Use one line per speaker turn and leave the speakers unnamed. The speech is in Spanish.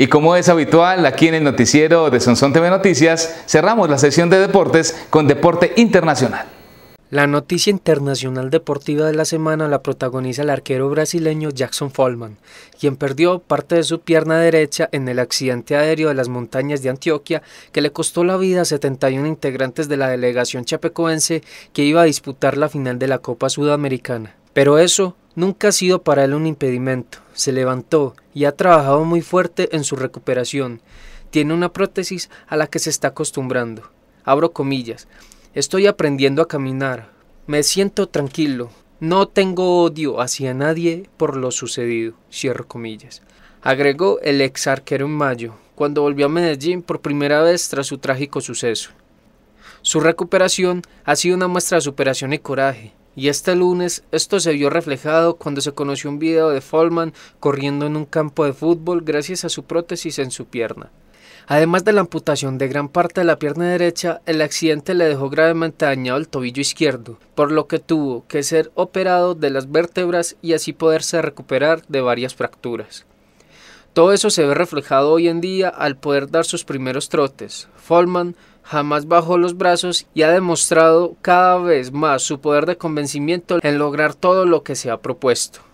Y como es habitual, aquí en el noticiero de Sonsón TV Noticias, cerramos la sesión de deportes con deporte internacional.
La noticia internacional deportiva de la semana la protagoniza el arquero brasileño Jackson Follman, quien perdió parte de su pierna derecha en el accidente aéreo de las montañas de Antioquia que le costó la vida a 71 integrantes de la delegación chapecoense que iba a disputar la final de la Copa Sudamericana. Pero eso nunca ha sido para él un impedimento. Se levantó y ha trabajado muy fuerte en su recuperación. Tiene una prótesis a la que se está acostumbrando. Abro comillas. Estoy aprendiendo a caminar. Me siento tranquilo. No tengo odio hacia nadie por lo sucedido. Cierro comillas. Agregó el ex arquero en mayo, cuando volvió a Medellín por primera vez tras su trágico suceso. Su recuperación ha sido una muestra de superación y coraje, y este lunes esto se vio reflejado cuando se conoció un video de Fallman corriendo en un campo de fútbol gracias a su prótesis en su pierna. Además de la amputación de gran parte de la pierna derecha, el accidente le dejó gravemente dañado el tobillo izquierdo, por lo que tuvo que ser operado de las vértebras y así poderse recuperar de varias fracturas. Todo eso se ve reflejado hoy en día al poder dar sus primeros trotes. Follman jamás bajó los brazos y ha demostrado cada vez más su poder de convencimiento en lograr todo lo que se ha propuesto.